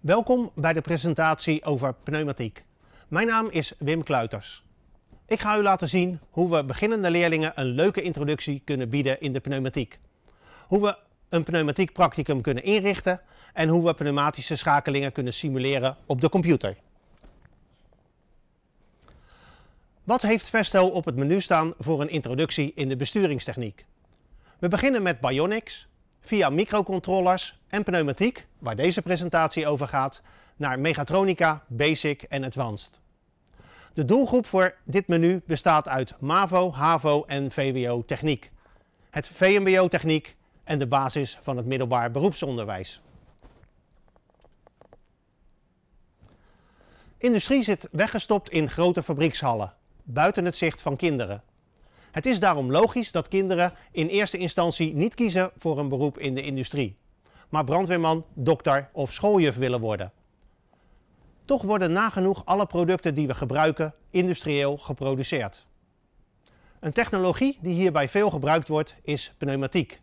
Welkom bij de presentatie over pneumatiek. Mijn naam is Wim Kluiters. Ik ga u laten zien hoe we beginnende leerlingen een leuke introductie kunnen bieden in de pneumatiek. Hoe we een pneumatiek practicum kunnen inrichten en hoe we pneumatische schakelingen kunnen simuleren op de computer. Wat heeft Vestel op het menu staan voor een introductie in de besturingstechniek? We beginnen met Bionics, via microcontrollers en pneumatiek, waar deze presentatie over gaat, naar mechatronica, basic en advanced. De doelgroep voor dit menu bestaat uit MAVO, HAVO en VWO techniek. Het VMBO techniek en de basis van het middelbaar beroepsonderwijs. Industrie zit weggestopt in grote fabriekshallen, buiten het zicht van kinderen. Het is daarom logisch dat kinderen in eerste instantie niet kiezen voor een beroep in de industrie, maar brandweerman, dokter of schooljuf willen worden. Toch worden nagenoeg alle producten die we gebruiken industrieel geproduceerd. Een technologie die hierbij veel gebruikt wordt is pneumatiek.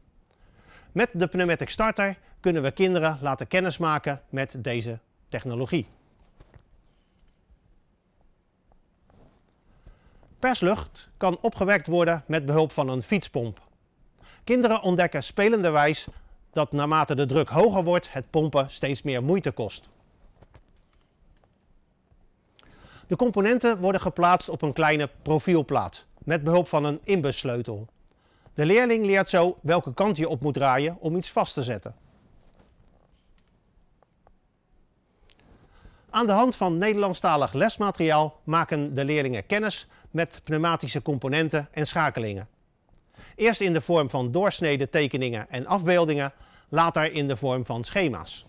Met de Pneumatic Starter kunnen we kinderen laten kennismaken met deze technologie. Perslucht kan opgewekt worden met behulp van een fietspomp. Kinderen ontdekken spelenderwijs dat naarmate de druk hoger wordt, het pompen steeds meer moeite kost. De componenten worden geplaatst op een kleine profielplaat met behulp van een inbussleutel. De leerling leert zo welke kant je op moet draaien om iets vast te zetten. Aan de hand van Nederlandstalig lesmateriaal maken de leerlingen kennis met pneumatische componenten en schakelingen. Eerst in de vorm van doorsneden tekeningen en afbeeldingen, later in de vorm van schema's.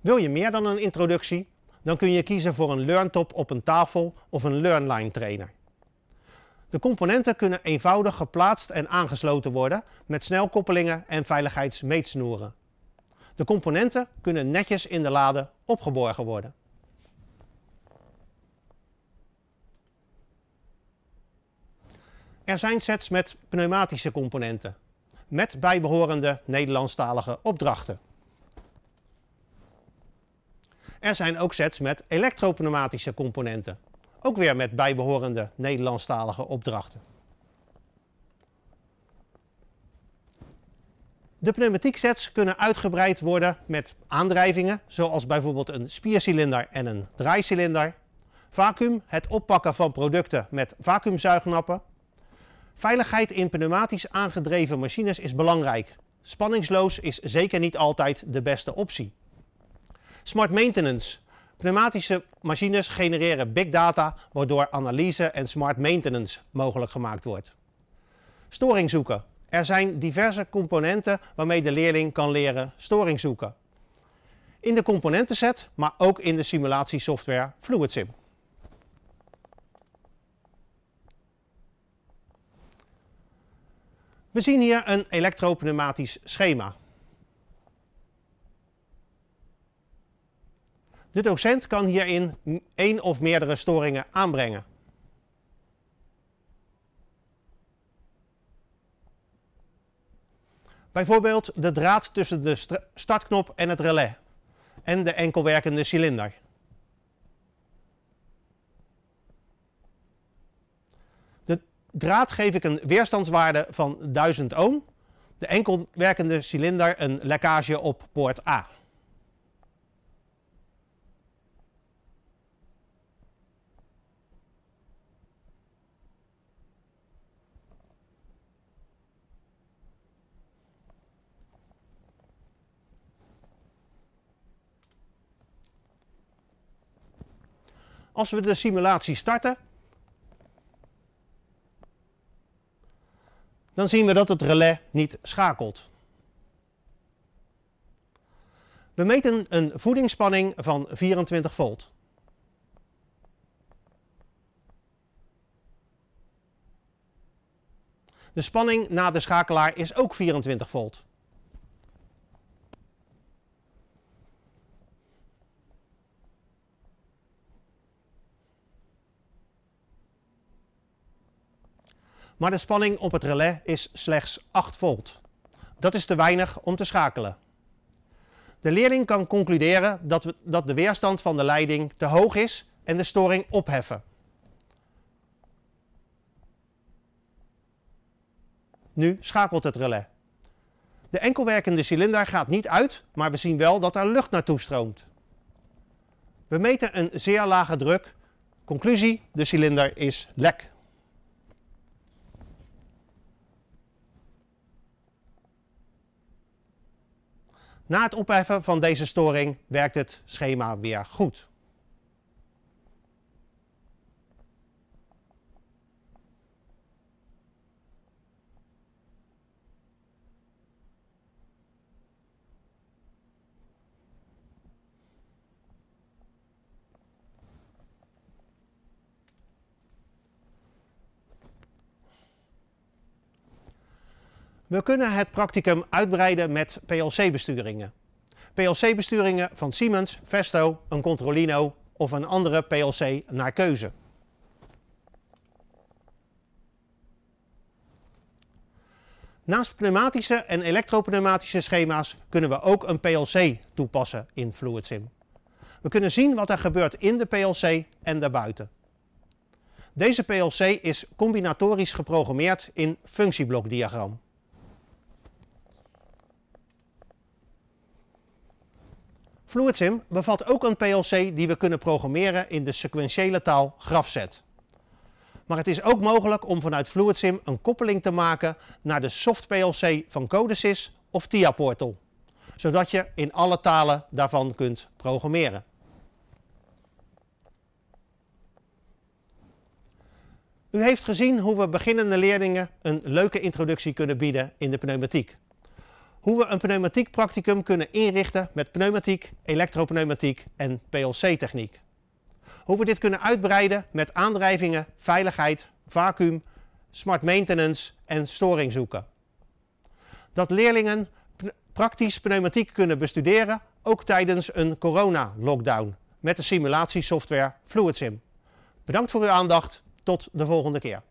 Wil je meer dan een introductie? Dan kun je kiezen voor een LearnTop op een tafel of een LearnLine trainer. De componenten kunnen eenvoudig geplaatst en aangesloten worden met snelkoppelingen en veiligheidsmeetsnoeren. De componenten kunnen netjes in de lade opgeborgen worden. Er zijn sets met pneumatische componenten, met bijbehorende Nederlandstalige opdrachten. Er zijn ook sets met elektropneumatische componenten, ook weer met bijbehorende Nederlandstalige opdrachten. De pneumatiek kunnen uitgebreid worden met aandrijvingen, zoals bijvoorbeeld een spiercilinder en een draaicilinder. Vacuüm, het oppakken van producten met vacuumzuignappen. Veiligheid in pneumatisch aangedreven machines is belangrijk. Spanningsloos is zeker niet altijd de beste optie. Smart maintenance. Pneumatische machines genereren big data, waardoor analyse en smart maintenance mogelijk gemaakt wordt. Storing zoeken. Er zijn diverse componenten waarmee de leerling kan leren storing zoeken. In de componentenset, maar ook in de simulatiesoftware FluidSim. We zien hier een elektropneumatisch schema. De docent kan hierin één of meerdere storingen aanbrengen. Bijvoorbeeld de draad tussen de startknop en het relais en de enkelwerkende cilinder. draad geef ik een weerstandswaarde van 1000 ohm. De enkel werkende cilinder een lekkage op poort A. Als we de simulatie starten, dan zien we dat het relais niet schakelt. We meten een voedingsspanning van 24 volt. De spanning na de schakelaar is ook 24 volt. maar de spanning op het relais is slechts 8 volt. Dat is te weinig om te schakelen. De leerling kan concluderen dat, we, dat de weerstand van de leiding te hoog is en de storing opheffen. Nu schakelt het relais. De enkelwerkende cilinder gaat niet uit, maar we zien wel dat er lucht naartoe stroomt. We meten een zeer lage druk. Conclusie, de cilinder is lek. Na het opheffen van deze storing werkt het schema weer goed. We kunnen het practicum uitbreiden met PLC-besturingen. PLC-besturingen van Siemens, Vesto, een Controlino of een andere PLC naar keuze. Naast pneumatische en elektropneumatische schema's kunnen we ook een PLC toepassen in FluidSim. We kunnen zien wat er gebeurt in de PLC en daarbuiten. Deze PLC is combinatorisch geprogrammeerd in functieblokdiagram. FluidSim bevat ook een PLC die we kunnen programmeren in de sequentiële taal Grafcet. Maar het is ook mogelijk om vanuit FluidSim een koppeling te maken naar de soft PLC van Codesys of TIA Portal, zodat je in alle talen daarvan kunt programmeren. U heeft gezien hoe we beginnende leerlingen een leuke introductie kunnen bieden in de pneumatiek hoe we een pneumatiek practicum kunnen inrichten met pneumatiek, elektropneumatiek en PLC-techniek. Hoe we dit kunnen uitbreiden met aandrijvingen, veiligheid, vacuüm, smart maintenance en storing zoeken. Dat leerlingen praktisch pneumatiek kunnen bestuderen, ook tijdens een corona-lockdown, met de simulatiesoftware FluidSim. Bedankt voor uw aandacht, tot de volgende keer.